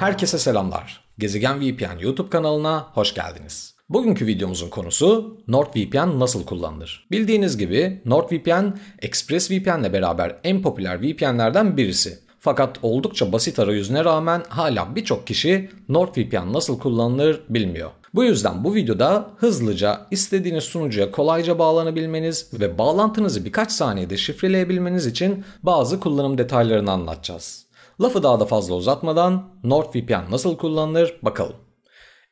Herkese selamlar. Gezegen VPN YouTube kanalına hoş geldiniz. Bugünkü videomuzun konusu NordVPN nasıl kullanılır? Bildiğiniz gibi NordVPN, ExpressVPN ile beraber en popüler VPN'lerden birisi. Fakat oldukça basit arayüzüne rağmen hala birçok kişi NordVPN nasıl kullanılır bilmiyor. Bu yüzden bu videoda hızlıca istediğiniz sunucuya kolayca bağlanabilmeniz ve bağlantınızı birkaç saniyede şifreleyebilmeniz için bazı kullanım detaylarını anlatacağız. Lafı daha da fazla uzatmadan NordVPN nasıl kullanılır bakalım.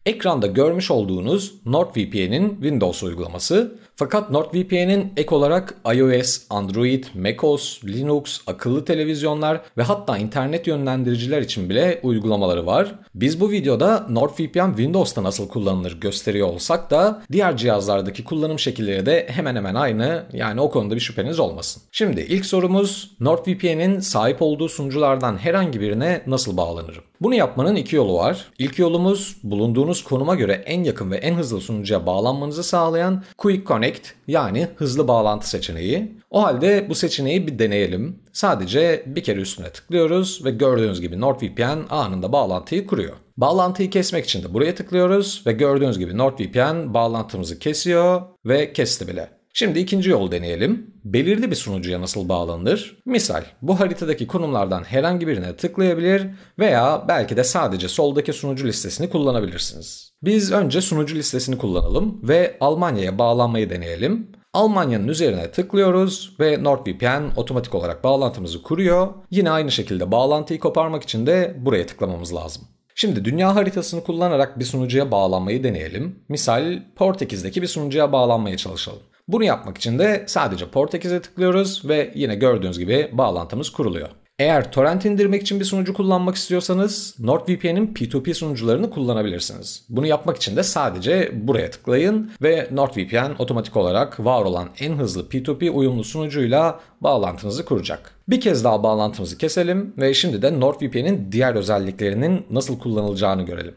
Ekranda görmüş olduğunuz NordVPN'in Windows uygulaması fakat NordVPN'in ek olarak iOS, Android, macOS, Linux, akıllı televizyonlar ve hatta internet yönlendiriciler için bile uygulamaları var. Biz bu videoda NordVPN Windows'ta nasıl kullanılır gösteriyor olsak da diğer cihazlardaki kullanım şekilleri de hemen hemen aynı yani o konuda bir şüpheniz olmasın. Şimdi ilk sorumuz NordVPN'in sahip olduğu sunuculardan herhangi birine nasıl bağlanırım? Bunu yapmanın iki yolu var. İlk yolumuz bulunduğunuz konuma göre en yakın ve en hızlı sunucuya bağlanmanızı sağlayan Quick Connect Connect yani hızlı bağlantı seçeneği. O halde bu seçeneği bir deneyelim. Sadece bir kere üstüne tıklıyoruz ve gördüğünüz gibi NordVPN anında bağlantıyı kuruyor. Bağlantıyı kesmek için de buraya tıklıyoruz ve gördüğünüz gibi NordVPN bağlantımızı kesiyor ve kesti bile. Şimdi ikinci yol deneyelim. Belirli bir sunucuya nasıl bağlanılır? Misal bu haritadaki konumlardan herhangi birine tıklayabilir veya belki de sadece soldaki sunucu listesini kullanabilirsiniz. Biz önce sunucu listesini kullanalım ve Almanya'ya bağlanmayı deneyelim. Almanya'nın üzerine tıklıyoruz ve NordVPN otomatik olarak bağlantımızı kuruyor. Yine aynı şekilde bağlantıyı koparmak için de buraya tıklamamız lazım. Şimdi dünya haritasını kullanarak bir sunucuya bağlanmayı deneyelim. Misal Portekiz'deki bir sunucuya bağlanmaya çalışalım. Bunu yapmak için de sadece Portekiz'e tıklıyoruz ve yine gördüğünüz gibi bağlantımız kuruluyor. Eğer torrent indirmek için bir sunucu kullanmak istiyorsanız NordVPN'in P2P sunucularını kullanabilirsiniz. Bunu yapmak için de sadece buraya tıklayın ve NordVPN otomatik olarak var olan en hızlı P2P uyumlu sunucuyla bağlantınızı kuracak. Bir kez daha bağlantımızı keselim ve şimdi de NordVPN'in diğer özelliklerinin nasıl kullanılacağını görelim.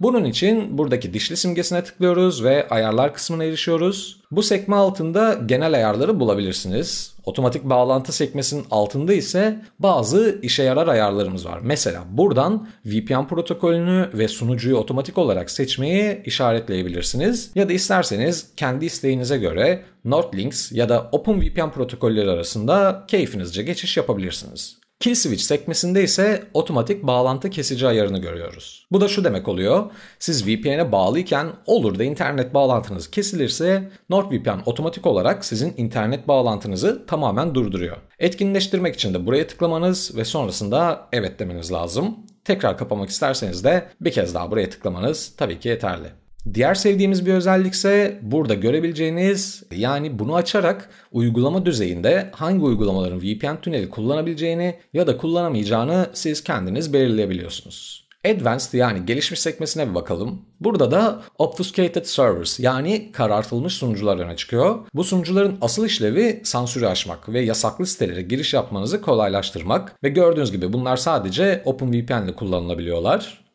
Bunun için buradaki dişli simgesine tıklıyoruz ve ayarlar kısmına erişiyoruz. Bu sekme altında genel ayarları bulabilirsiniz. Otomatik bağlantı sekmesinin altında ise bazı işe yarar ayarlarımız var. Mesela buradan VPN protokolünü ve sunucuyu otomatik olarak seçmeyi işaretleyebilirsiniz. Ya da isterseniz kendi isteğinize göre Nordlinks ya da OpenVPN protokolleri arasında keyfinizce geçiş yapabilirsiniz. Kill switch sekmesinde ise otomatik bağlantı kesici ayarını görüyoruz. Bu da şu demek oluyor. Siz VPN'e bağlıyken olur da internet bağlantınız kesilirse NordVPN otomatik olarak sizin internet bağlantınızı tamamen durduruyor. Etkinleştirmek için de buraya tıklamanız ve sonrasında evet demeniz lazım. Tekrar kapamak isterseniz de bir kez daha buraya tıklamanız tabii ki yeterli. Diğer sevdiğimiz bir özellik ise burada görebileceğiniz yani bunu açarak uygulama düzeyinde hangi uygulamaların VPN tüneli kullanabileceğini ya da kullanamayacağını siz kendiniz belirleyebiliyorsunuz. Advanced yani gelişmiş sekmesine bir bakalım. Burada da obfuscated servers yani karartılmış sunucular öne çıkıyor. Bu sunucuların asıl işlevi sansürü aşmak ve yasaklı sitelere giriş yapmanızı kolaylaştırmak ve gördüğünüz gibi bunlar sadece OpenVPN ile kullanılabiliyorlar.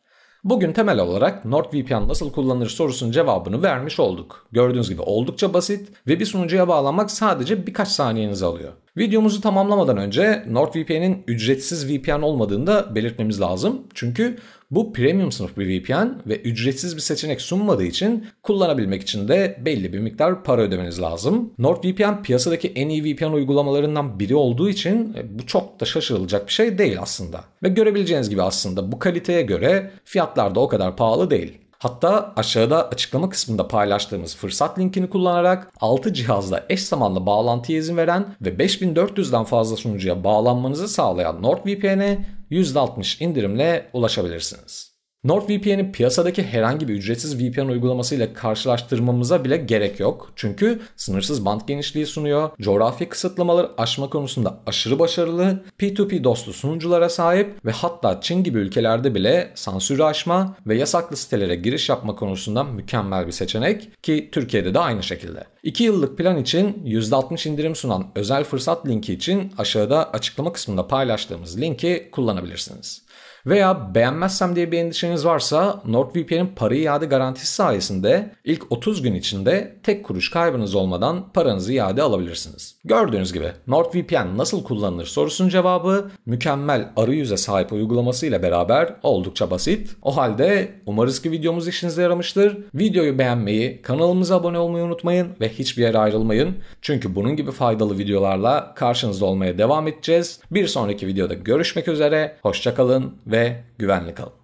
Bugün temel olarak NordVPN nasıl kullanılır sorusunun cevabını vermiş olduk. Gördüğünüz gibi oldukça basit ve bir sunucuya bağlanmak sadece birkaç saniyenizi alıyor. Videomuzu tamamlamadan önce NordVPN'in ücretsiz VPN olmadığını da belirtmemiz lazım. Çünkü bu premium sınıf bir VPN ve ücretsiz bir seçenek sunmadığı için kullanabilmek için de belli bir miktar para ödemeniz lazım. NordVPN piyasadaki en iyi VPN uygulamalarından biri olduğu için e, bu çok da şaşırılacak bir şey değil aslında. Ve görebileceğiniz gibi aslında bu kaliteye göre fiyatlar da o kadar pahalı değil. Hatta aşağıda açıklama kısmında paylaştığımız fırsat linkini kullanarak 6 cihazla eş zamanlı bağlantıya izin veren ve 5400'den fazla sunucuya bağlanmanızı sağlayan NordVPN'e %60 indirimle ulaşabilirsiniz. NordVPN'i piyasadaki herhangi bir ücretsiz VPN uygulamasıyla karşılaştırmamıza bile gerek yok. Çünkü sınırsız band genişliği sunuyor, coğrafi kısıtlamaları aşma konusunda aşırı başarılı, P2P dostu sunuculara sahip ve hatta Çin gibi ülkelerde bile sansürü aşma ve yasaklı sitelere giriş yapma konusunda mükemmel bir seçenek ki Türkiye'de de aynı şekilde. 2 yıllık plan için %60 indirim sunan özel fırsat linki için aşağıda açıklama kısmında paylaştığımız linki kullanabilirsiniz. Veya beğenmezsem diye bir endişeniz varsa NordVPN'in para iade garantisi sayesinde ilk 30 gün içinde tek kuruş kaybınız olmadan paranızı iade alabilirsiniz. Gördüğünüz gibi NordVPN nasıl kullanılır sorusunun cevabı mükemmel arayüze sahip uygulamasıyla beraber oldukça basit. O halde umarız ki videomuz işinize yaramıştır. Videoyu beğenmeyi, kanalımıza abone olmayı unutmayın ve hiçbir yere ayrılmayın. Çünkü bunun gibi faydalı videolarla karşınızda olmaya devam edeceğiz. Bir sonraki videoda görüşmek üzere, hoşçakalın ve güvenli kalın.